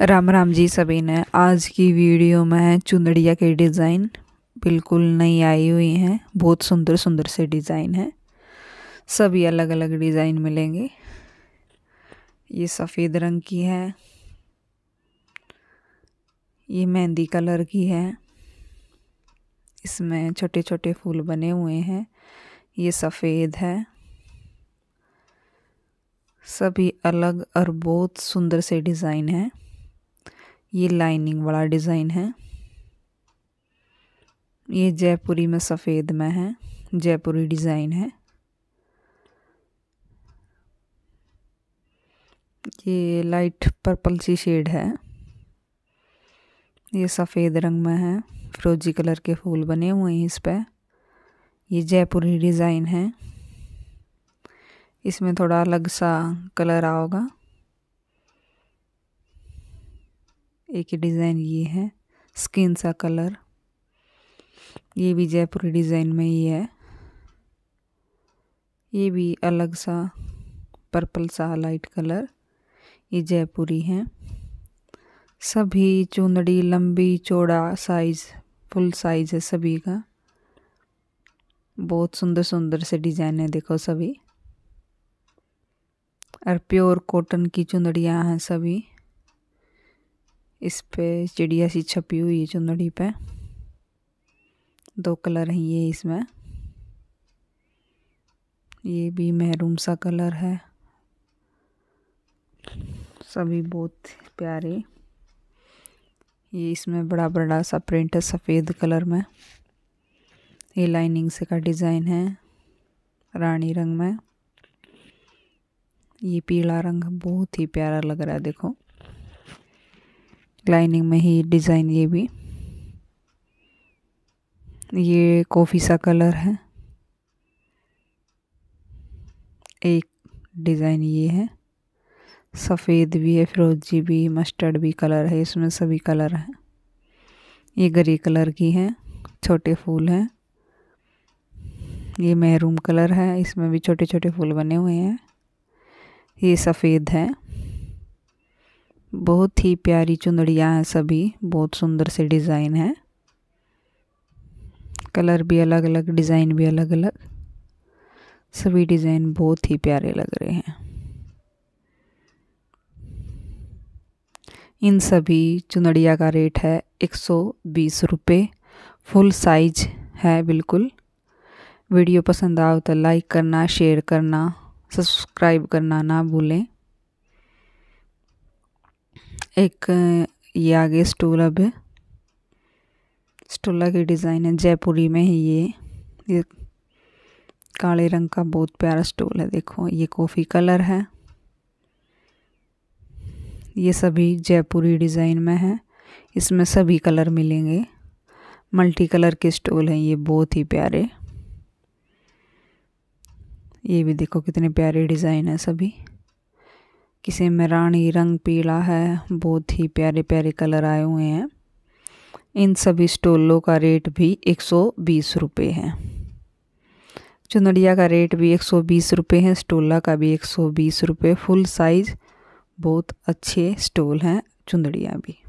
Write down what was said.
राम राम जी सभी ने आज की वीडियो में चुंदड़िया के डिज़ाइन बिल्कुल नई आई हुई हैं बहुत सुंदर सुंदर से डिज़ाइन है सभी अलग अलग डिज़ाइन मिलेंगे ये सफ़ेद रंग की है ये मेहंदी कलर की है इसमें छोटे छोटे फूल बने हुए हैं ये सफ़ेद है सभी अलग और बहुत सुंदर से डिज़ाइन है ये लाइनिंग वाला डिज़ाइन है ये जयपुरी में सफ़ेद में है जयपुरी डिज़ाइन है ये लाइट पर्पल सी शेड है ये सफ़ेद रंग में है फिरोजी कलर के फूल बने हुए हैं इस पर ये जयपुरी डिज़ाइन है इसमें थोड़ा अलग सा कलर आओगा एक ही डिज़ाइन ये है स्किन सा कलर ये भी जयपुरी डिज़ाइन में ही है ये भी अलग सा पर्पल सा लाइट कलर ये जयपुरी हैं सभी चुंदड़ी लंबी चौड़ा साइज़ फुल साइज़ है सभी का बहुत सुंदर सुंदर से डिज़ाइन है देखो सभी और प्योर कॉटन की चुंदड़ियाँ हैं सभी इस पे चिड़िया सी छपी हुई है चुंदड़ी पे दो कलर हैं ये इसमें ये भी महरूम सा कलर है सभी बहुत प्यारे ये इसमें बड़ा बड़ा सा प्रिंट है सफ़ेद कलर में ये लाइनिंग से का डिज़ाइन है रानी रंग में ये पीला रंग बहुत ही प्यारा लग रहा है देखो लाइनिंग में ही डिज़ाइन ये भी ये कॉफ़ी सा कलर है एक डिज़ाइन ये है सफ़ेद भी है फिरोजी भी मस्टर्ड भी कलर है इसमें सभी कलर हैं ये ग्रे कलर की है छोटे फूल हैं ये महरूम कलर है इसमें भी छोटे छोटे फूल बने हुए हैं ये सफ़ेद है बहुत ही प्यारी चुंदड़ियाँ हैं सभी बहुत सुंदर से डिज़ाइन है कलर भी अलग अलग डिज़ाइन भी अलग अलग सभी डिज़ाइन बहुत ही प्यारे लग रहे हैं इन सभी चुनड़िया का रेट है एक सौ बीस रुपये फुल साइज है बिल्कुल वीडियो पसंद आओ तो लाइक करना शेयर करना सब्सक्राइब करना ना भूलें एक ये आगे स्टूल अब स्टूल स्टूला की डिज़ाइन है जयपुरी में है ये ये काले रंग का बहुत प्यारा स्टूल है देखो ये कॉफ़ी कलर है ये सभी जयपुरी डिज़ाइन में है इसमें सभी कलर मिलेंगे मल्टी कलर के स्टूल हैं ये बहुत ही प्यारे ये भी देखो कितने प्यारे डिज़ाइन है सभी किसी में रानी रंग पीला है बहुत ही प्यारे प्यारे कलर आए हुए हैं इन सभी स्टोलों का रेट भी एक सौ बीस रुपये है चुनरिया का रेट भी एक सौ बीस रुपये है स्टोला का भी एक सौ बीस रुपये फुल साइज़ बहुत अच्छे स्टोल हैं चुंदड़ियाँ भी